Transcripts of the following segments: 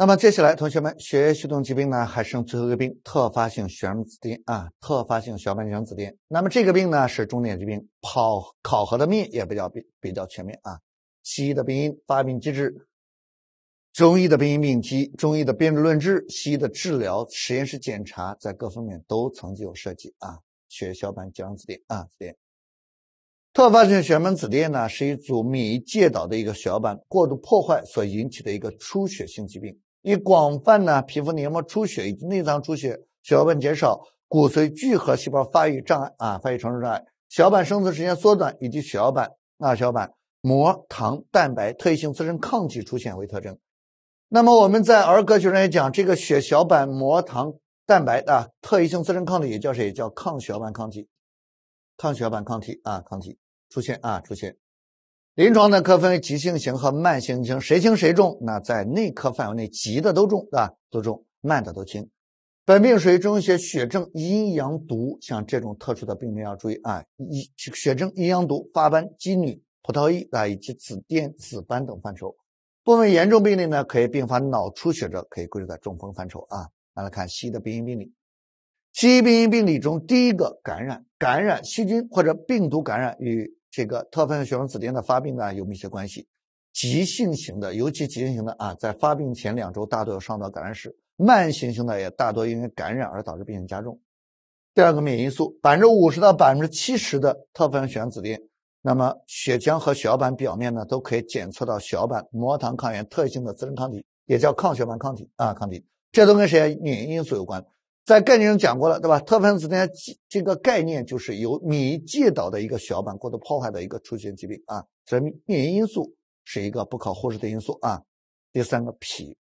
那么接下来，同学们，血液系统疾病呢，还剩最后一个病——特发性旋小紫癜啊。特发性血小板减少紫癜。那么这个病呢，是重点疾病，考考核的面也比较比比较全面啊。西医的病因、发病机制，中医的病因病机、中医的辨证论治，西医的治疗、实验室检查，在各方面都曾经有涉及啊。血小板减少紫癜啊，紫癜。特发性旋门紫癜呢，是一组免疫介导的一个血小板过度破坏所引起的一个出血性疾病。以广泛呢皮肤黏膜出血以及内脏出血、血小板减少、骨髓聚合细胞发育障碍啊发育成熟障碍、血小板生存时间缩短以及血小板、啊血小板膜糖蛋白特异性自身抗体出现为特征。那么我们在儿科学上也讲，这个血小板膜糖蛋白啊特异性自身抗体也叫谁？叫抗血小板抗体，抗血小板抗体啊抗体出现啊出现。临床呢，可分为急性型和慢性型，谁轻谁重？那在内科范围内，急的都重，对吧？都重，慢的都轻。本病属于医学血症、阴阳毒，像这种特殊的病例要注意啊。一血症、阴阳毒、发斑、鸡女、葡萄衣啊，以及紫癜、紫斑等范畴。部分严重病例呢，可以并发脑出血者，可以归入在中风范畴啊。来看西医的病因病理，西医病因病理中第一个感染，感染细菌或者病毒感染与。这个特分血红紫癜的发病呢有密切关系，急性型的，尤其急性型的啊，在发病前两周大多有上脑感染史，慢性型的也大多因为感染而导致病情加重。第二个免疫素，百分之五十到百分之七十的特分血小紫癜，那么血浆和血小板表面呢都可以检测到血小板膜糖抗原特性的自身抗体，也叫抗血板抗体啊抗体，这都跟谁免疫因素有关？在概念中讲过了，对吧？特分子紫这个概念就是由免疫介导的一个血小板过度破坏的一个出血疾病啊，所以免疫因素是一个不可忽视的因素啊。第三个脾，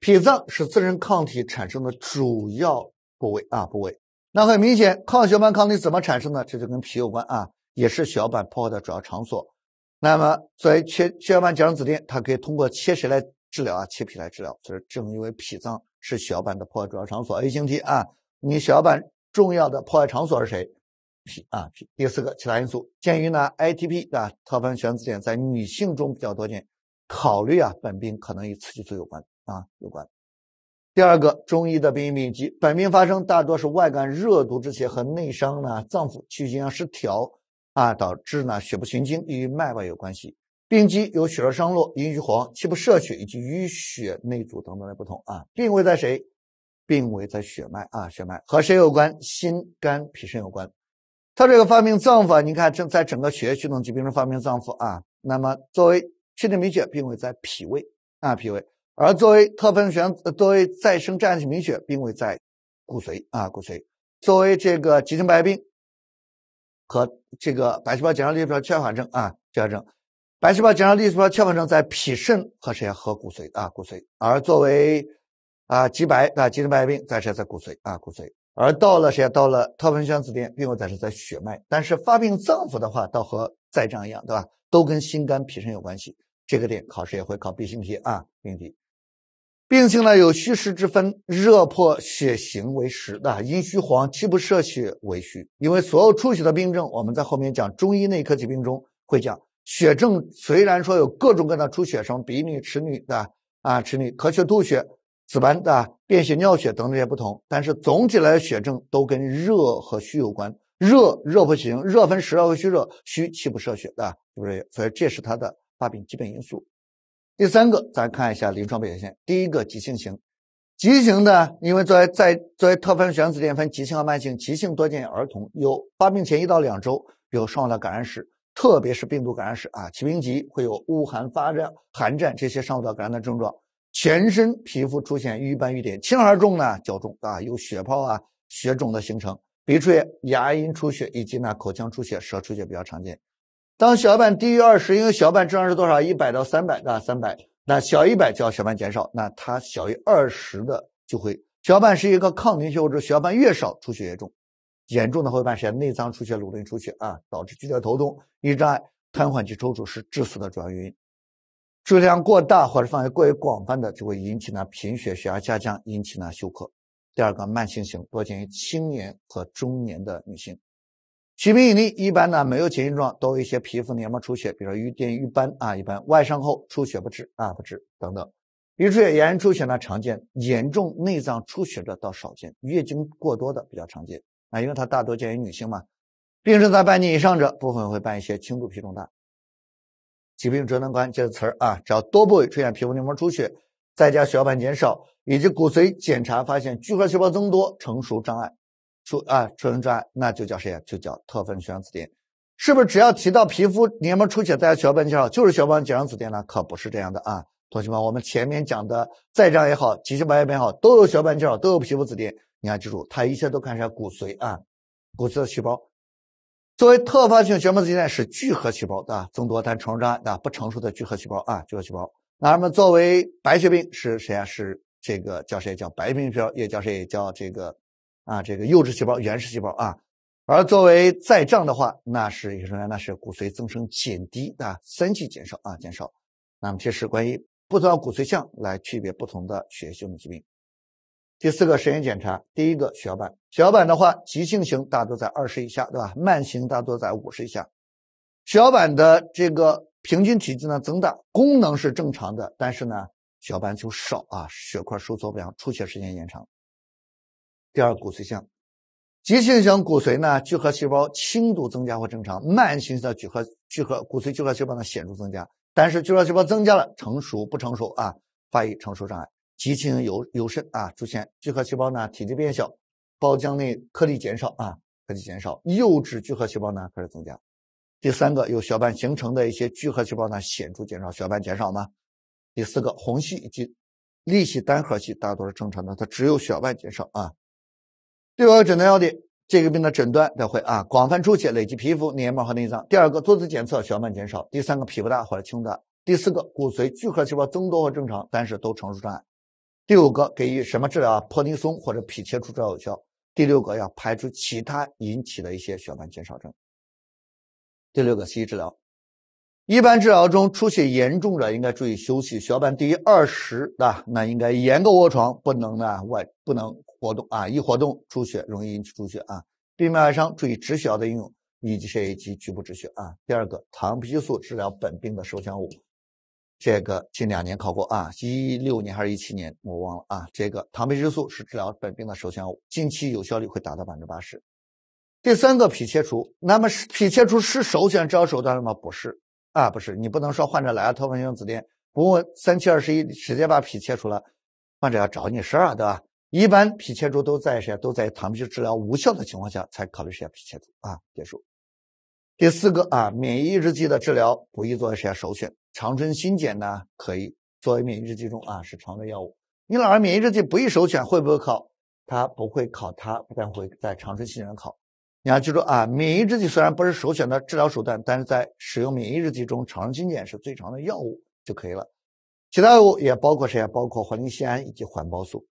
脾脏是自身抗体产生的主要部位啊部位。那很明显，抗血小板抗体怎么产生呢？这就跟脾有关啊，也是血小板破坏的主要场所。那么作为缺血小板甲状紫癜，它可以通过切谁来治疗啊？切脾来治疗，所是正因为脾脏。是小板的破坏主要场所，A 型题啊，你小板重要的破坏场所是谁？P 啊 P。第四个，其他因素。鉴于呢，ITP 啊，特分性子点在女性中比较多见，考虑啊，本病可能与雌激素有关啊，有关。第二个，中医的病因病机，本病发生大多是外感热毒之邪和内伤呢，脏腑气血阴阳失调啊，导致呢，血不循经，与脉络有关系。病机有血热伤络、阴虚火旺、气不摄血以及瘀血内阻等等的不同啊。病位在谁？病位在血脉啊，血脉和谁有关？心、肝、脾、肾有关。他这个发病脏腑，你看正在整个血液系统疾病中发病脏腑啊。那么作为确定明确，病位在脾胃啊，脾胃；而作为特喷泉，作为再生战性贫血，病位在骨髓啊，骨髓；作为这个急性白血病和这个白细胞减少表缺乏症啊，缺乏症。白细胞减少、粒细胞缺乏症在脾、肾和谁和骨髓啊？骨髓。而作为啊，急白啊，急性白血病在谁在骨髓啊？骨髓。而到了谁到了特发性子癜，病位在谁在血脉。但是发病脏腑的话，倒和在症一样，对吧？都跟心、肝、脾、肾有关系。这个点考试也会考必行题啊，病题。病性呢，有虚实之分，热迫血行为实，啊，阴虚黄、气不摄血为虚。因为所有出血的病症，我们在后面讲中医内科疾病中会讲。血症虽然说有各种各样的出血症，鼻女、齿女的啊，齿女咳血、吐血、紫斑的便血、尿血等等也不同，但是总体来血症都跟热和虚有关。热热不行，热分实热和虚热；虚气不摄血对不对？所以这是它的发病基本因素。第三个，咱看一下临床表现。第一个急性型，急性型呢，因为作为在作为特分选子痫分急性和慢性，急性多见儿童，有发病前一到两周有上的感染史。特别是病毒感染时啊，起病急，会有恶寒发热、寒战这些上呼吸道感染的症状，全身皮肤出现瘀斑瘀点，轻而重呢较重啊，有血泡啊、血肿的形成，鼻出血、牙龈出血以及呢口腔出血、舌出血比较常见。当血小板低于二十，因为血小板正常是多少？一百到三百，那三百，那小一百叫血小板减少，那它小于二十的就会，血小板是一个抗凝血物质，血小板越少出血越重。严重的会伴随内脏出血、颅内出血啊，导致剧烈头痛、意识障碍、瘫痪及抽搐，是致死的主要原因。质量过大或者范围过于广泛的，就会引起呢贫血、血压下降，引起呢休克。第二个，慢性型多见于青年和中年的女性，起病隐匿，一般呢没有前驱状，都有一些皮肤黏膜出血，比如瘀点、瘀斑啊，一般外伤后出血不止啊，不止等等。鼻出血、眼出血呢常见，严重内脏出血的倒少见，月经过多的比较常见。啊，因为它大多见于女性嘛。病症在半年以上者，部分会伴一些轻度皮肿大。疾病折断关，这词儿啊，只要多部位出现皮肤黏膜出血，再加血小板减少，以及骨髓检查发现聚合细胞增多、成熟障碍，出啊，出生障碍，那就叫谁？呀、就叫特分血浆紫癜。是不是只要提到皮肤黏膜出血、再加血小板减少，就是血小板减少紫癜呢？可不是这样的啊，同学们，我们前面讲的再障也好，急性白血病也好，都有血小板减少，都有皮肤紫癜。你要记住，它一切都看成骨髓啊，骨髓的细胞。作为特发性血小子减少是聚合细胞啊，增多，但成熟啊，不成熟的聚合细胞啊，聚合细胞。那么作为白血病是谁啊？是这个叫谁？叫白病标，也叫谁？叫这个啊，这个幼稚细胞、原始细胞啊。而作为再障的话，那是什么？那是骨髓增生减低啊，三系减少啊，减少。那么这是关于不同的骨髓相来区别不同的血液性疾病。第四个实验检查，第一个血小板。血小板的话，急性型大多在二十以下，对吧？慢性大多在五十以下。血小板的这个平均体积呢增大，功能是正常的，但是呢，血小板就少啊，血块收缩不良，出血时间延长。第二，骨髓象。急性型骨髓呢，聚合细胞轻度增加或正常；慢性型的聚合聚合骨髓聚合细胞呢显著增加，但是聚合细胞增加了，成熟不成熟啊，发育成熟障碍。急性有尤肾啊！出现聚合细胞呢，体积变小，胞浆内颗粒减少啊，颗粒减少。幼稚聚合细胞呢开始增加。第三个，有小斑形成的一些聚合细胞呢显著减少，小斑减少吗？第四个，红系以及粒系单核系大多是正常的，它只有小斑减少啊。第二个诊断要点：这个病的诊断得会啊，广泛出血，累及皮肤、黏膜和内脏。第二个，多次检测血板减少。第三个，脾不大或者轻的。第四个，骨髓聚合细胞增多和正常，但是都成熟障碍。第五个给予什么治疗啊？泼尼松或者脾切除治疗有效。第六个要排除其他引起的一些血小板减少症。第六个西医治疗，一般治疗中出血严重者应该注意休息，血小板低于二十，的，那应该严格卧床，不能呢外不能活动啊，一活动出血容易引起出血啊。避脉外伤，注意止血药的应用以及血液及局部止血啊。第二个糖皮激素治疗本病的首选物。这个近两年考过啊，一六年还是一七年我忘了啊。这个糖皮质素是治疗本病的首选，近期有效率会达到百分之八十。第三个，脾切除，那么脾切除是首选治疗手段吗？不是啊，不是，你不能说患者来了特发性紫癜，不问三七二十一，直接把脾切除了，患者要找你事儿对吧？一般脾切除都在谁都在糖皮质治疗无效的情况下才考虑谁啊？脾切除啊，结束。第四个啊，免疫抑制剂的治疗不宜作为谁啊首选。长春新碱呢，可以作为免疫制剂中啊是常用药物。你老人免疫制剂不易首选，会不会考？它不会考，它不但会在长春新碱考，你要记住啊，免疫制剂虽然不是首选的治疗手段，但是在使用免疫制剂中，长春新碱是最常的药物就可以了。其他药物也包括谁？包括环磷酰胺以及环孢素。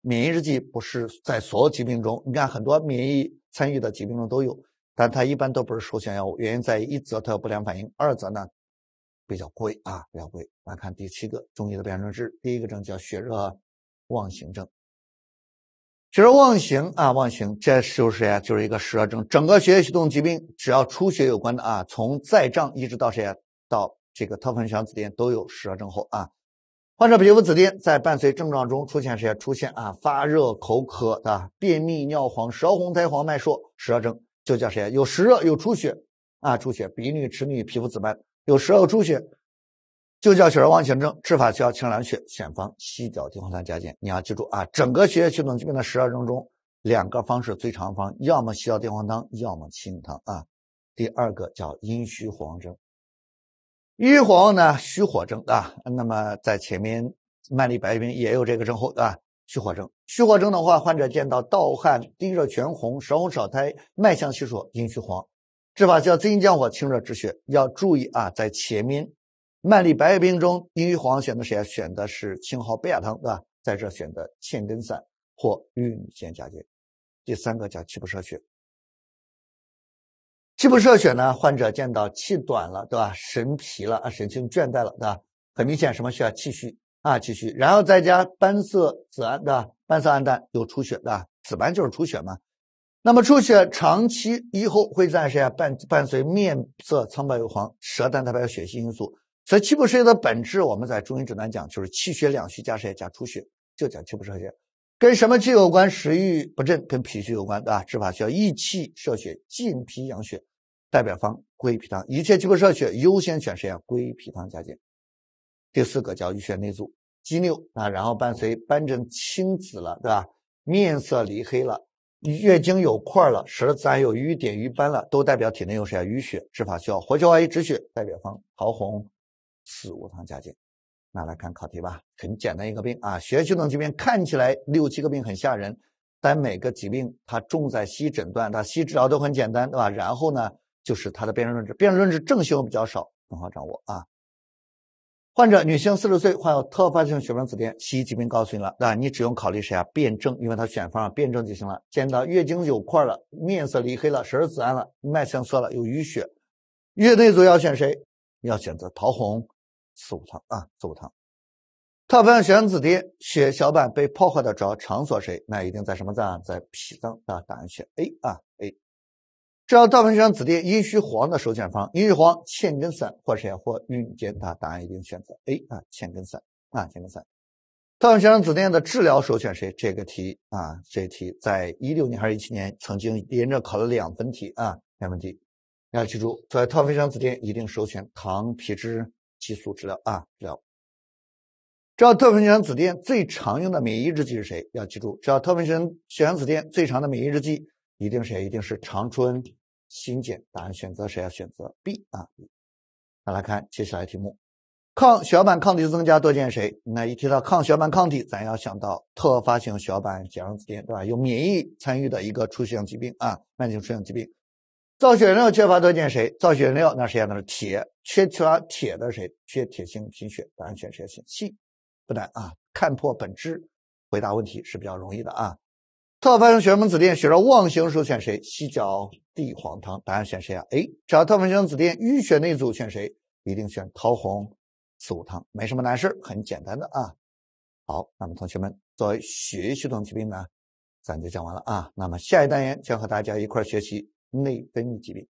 免疫制剂不是在所有疾病中，你看很多免疫参与的疾病中都有，但它一般都不是首选药物，原因在一则它有不良反应，二则呢。比较贵啊，比较贵。来看第七个中医的辩证治，第一个症叫血热妄行症。血热妄行啊，妄行，这就是谁啊？就是一个实热症，整个血液系统疾病，只要出血有关的啊，从再胀一直到谁啊？到这个特发小紫癜都有实热症候啊。患者皮肤紫癜在伴随症状中出现谁啊，出现啊，发热、口渴的，便秘、尿黄、舌红苔黄、脉数，实热症，就叫谁啊，有实热，有出血啊，出血、鼻衄、齿衄、皮肤紫斑。有舌后出血，就叫血热妄行症，治法需要清凉血，选方犀角地黄汤加减。你要记住啊，整个血液系统疾病的十二症中，两个方是最常用，要么犀角地黄汤，要么清汤啊。第二个叫阴虚黄症，遇黄呢虚火症啊。那么在前面麦粒白云也有这个症候啊，虚火症。虚火症的话，患者见到盗汗、低热、全红、舌红少苔、脉象细数，阴虚黄。治法叫滋阴降火、清热止血，要注意啊，在前面麦粒白月病中，英为黄选的谁啊？选的是青蒿贝亚汤，对吧？在这选的芡根散或玉米线加减。第三个叫气不摄血，气不摄血呢，患者见到气短了，对吧？神疲了啊，神情倦怠了，对吧？很明显什么需要气虚啊？气虚，然后再加斑色紫暗，对吧？斑色暗淡，有出血的，紫斑就是出血嘛。那么出血长期以后会谁啊伴伴随面色苍白有黄，舌淡代表血性因素。所以气不湿血的本质，我们在中医指南讲就是气血两虚加失血加出血，就讲气不湿血。跟什么气有关？食欲不振跟脾虚有关，对吧？治法需要益气摄血，健脾养血，代表方归脾汤。一切气不摄血优先选谁啊？归脾汤加减。第四个叫淤血内阻，肌瘤，啊，然后伴随斑疹青紫了，对吧？面色黧黑了。月经有块了，舌苔有瘀点瘀斑了，都代表体内有啥淤血，治法需要活血化瘀止血，代表方桃红四物汤加减。那来看考题吧，很简单一个病啊，液系统疾病看起来六七个病很吓人，但每个疾病它重在医诊断，它医治疗都很简单，对吧？然后呢，就是它的辨证论治，辨证论治正型比较少，很好掌握啊。患者女性四十岁，患有特发性血栓紫癜。西医疾病告诉你了，啊，你只用考虑谁啊？辨证，因为他选方辨证就行了。见到月经有块了，面色黧黑了，舌质紫暗了，脉象缩了，有淤血，月内组要选谁？要选择桃红四物汤啊，四物汤。特发性血栓紫癜，血小板被破坏的主要场所谁？那一定在什么脏？在脾脏啊？答案选 A 啊，A。治道大汗、虚汗、紫癜、阴虚黄的首选方，阴虚黄嵌根散或谁或玉女它啊，答案一定选择 A 啊，嵌根散啊，嵌根散。盗汗、虚汗、紫癜的治疗首选谁？这个题啊，这题在一六年还是一七年曾经连着考了两分题啊，两分题，要记住，在盗汗、虚汗、紫癜一定首选糖皮质激素治疗啊，治疗。治道特汗、虚汗、紫癜最常用的免疫制剂是谁？要记住，治疗盗汗、虚汗、紫癜最常的免疫制剂一定谁？一定是长春。新检，答案选择谁？要选择 B 啊。再来看接下来题目：抗血小板抗体增加多见谁？那一提到抗血小板抗体，咱要想到特发性血小板减少紫癜，对吧？有免疫参与的一个出血性疾病啊，慢性出血疾病。造血原料缺乏多见谁？造血原料那实际上是铁，缺乏铁的谁？缺铁性贫血。答案选谁？选 C，不难啊。看破本质，回答问题是比较容易的啊。特发性血小血热旺型时候选谁？犀角地黄汤，答案选谁啊？A。只要特发性血子板淤血那组选谁？一定选桃红四物汤，没什么难事，很简单的啊。好，那么同学们，作为血液系统疾病呢，咱就讲完了啊。那么下一单元将和大家一块学习内分泌疾病。